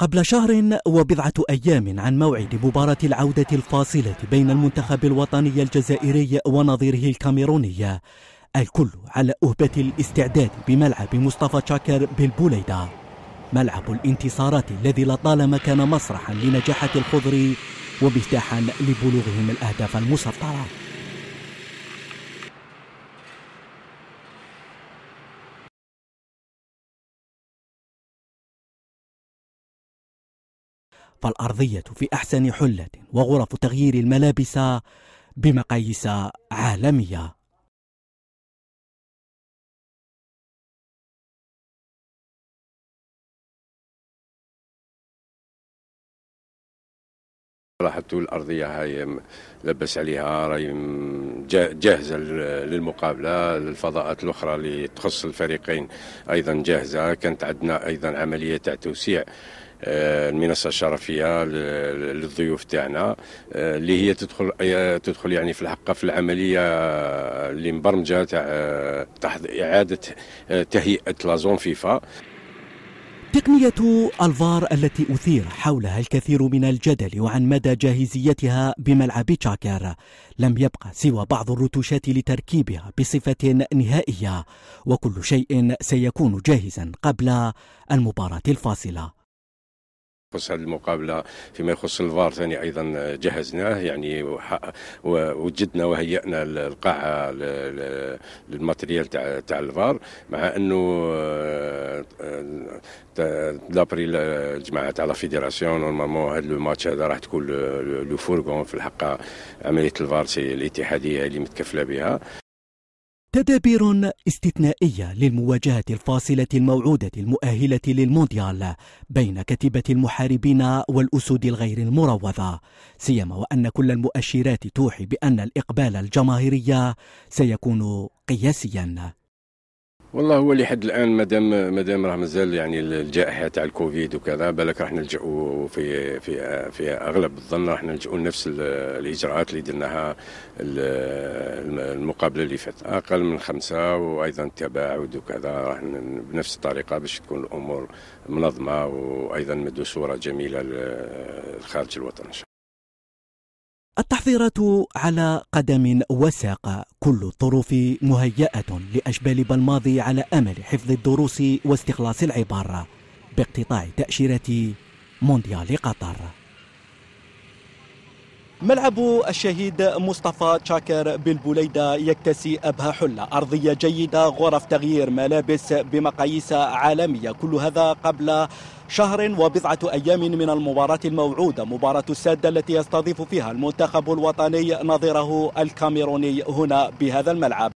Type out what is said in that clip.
قبل شهر وبضعة أيام عن موعد مباراة العودة الفاصلة بين المنتخب الوطني الجزائري ونظيره الكاميروني الكل على أهبة الاستعداد بملعب مصطفى شاكر بالبوليدة ملعب الانتصارات الذي لطالما كان مسرحا لنجاحة الخضر ومفتاحا لبلوغهم الأهداف المسطرة فالأرضية في أحسن حلة وغرف تغيير الملابس بمقاييس عالمية راح تول الارضيه هاي لبس عليها راي جاهزه للمقابله الفضاءات الاخرى اللي تخص الفريقين ايضا جاهزه كانت عندنا ايضا عمليه تاع توسيع آه، المنصه الشرفيه للضيوف تاعنا آه، اللي هي تدخل آه، تدخل يعني في الحقيقه في العمليه اللي مبرمجه تاع اعاده تهيئه لازون فيفا تقنية الفار التي أثير حولها الكثير من الجدل وعن مدى جاهزيتها بملعب تشاكر لم يبقى سوى بعض الرتوشات لتركيبها بصفة نهائية وكل شيء سيكون جاهزا قبل المباراة الفاصلة خصوص هذه المقابله فيما يخص الفار ثاني ايضا جهزناه يعني وجدنا وهيئنا القاعه للماتريال تاع الفار مع انه دابري الجماعه تاع لا فيديراسيون نورمالمون هذا لو ماتش هذا راح تكون لو فورغون في الحق عمليه الفار سي الاتحاديه اللي متكفله بها تدابير استثنائية للمواجهة الفاصلة الموعودة المؤهلة للمونديال بين كتيبة المحاربين والأسود الغير المروضة سيما وأن كل المؤشرات توحي بأن الإقبال الجماهيري سيكون قياسيا والله هو لحد الان مادام مادام راه مازال يعني الجائحه تاع الكوفيد وكذا بالك راح نلجؤوا في في في اغلب الظن راح نلجؤوا لنفس الاجراءات اللي درناها المقابله اللي فاتت اقل من خمسه وايضا التباعد وكذا راح بنفس الطريقه باش تكون الامور منظمه وايضا ندوا صوره جميله لخارج الوطن التحضيرات على قدم وساق كل الظروف مهيأة لأشبال بالماضي على أمل حفظ الدروس واستخلاص العبارة باقتطاع تأشيرة مونديال قطر ملعب الشهيد مصطفى تشاكر بالبوليدة يكتسي أبها حلة أرضية جيدة غرف تغيير ملابس بمقاييس عالمية كل هذا قبل شهر وبضعة أيام من المباراة الموعودة مباراة السادة التي يستضيف فيها المنتخب الوطني نظيره الكاميروني هنا بهذا الملعب